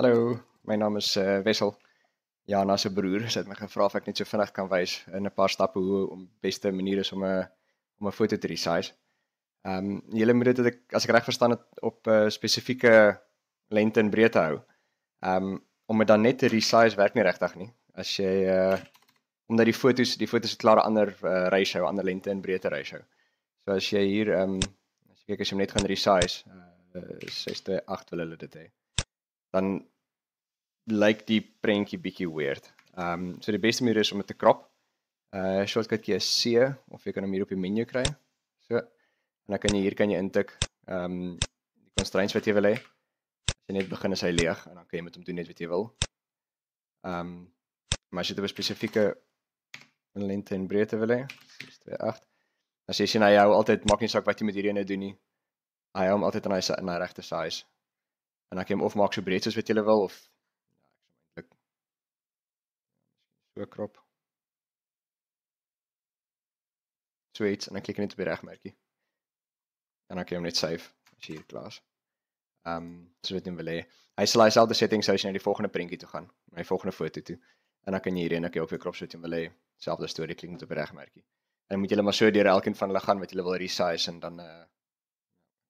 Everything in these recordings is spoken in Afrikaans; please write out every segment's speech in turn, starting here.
Hallo, my naam is eh uh, Wessel. Jana se broer het my gevra of ek net so vinnig kan wys in 'n paar stappe hoe om beste manier is om 'n om 'n foto te resize. Ehm um, julle moet dit as ek as ek reg verstaan het op 'n uh, eh, spesifieke lengte en breedte hou. Ehm um, om dit dan net te resize werk nie regtig nie. As jy uh omdat die fotos die fotos het klaar 'n ander uh, eh, ratio, ander lengte en breedte ratio. So as jy hier ehm um, as jy kyk as jy net gaan resize, uh 6:8 wil hulle dit hê. He dan lyk die prentjie bietjie weird. Ehm um, so die beste manier is om dit te krap. Uh eh, shortcut key is C of jy kan hom hier op die menu kry. So en dan kan jy hier kan jy intik ehm um, die constraints wat jy wil hê. As jy net begin is hy leeg en dan kan jy met hom doen net wat jy wil. Ehm um, maar as jy 'n spesifieke lengte en breedte wil hê, 28. As jy sien hy hou altyd maak nie saak wat jy met hierdie ene doen nie. Hy hou hom altyd in hy in hy regte size en ek hom of maak so breed soos wat jy wil of ja, ek sal eintlik ja, so krap. So iets en dan klik net op die regmerkie. En dan kan jy hom net save as jy hier klaar is. Ehm um, so dit net wil hê. Hy sal dieselfde settings hê as jy na die volgende prentjie toe gaan, na die volgende foto toe. En dan kan jy hierheen ek jou ook weer krap so dit net wil hê. Selfde storie klik net op die regmerkie. En dan moet jy hulle maar so deur elkeen van hulle gaan wat jy wil resize en dan uh eh,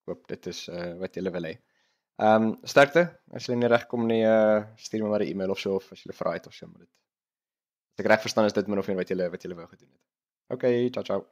koop dit is uh wat jy wil hê. Ehm um, sterkte. As jy nie reg kom nie, uh, stuur my maar 'n e-mail of so of as jy 'n vraag het of so, maar dit. As ek reg verstaan is dit min of meer wat jy wat jy wou gedoen het. OK, ciao ciao.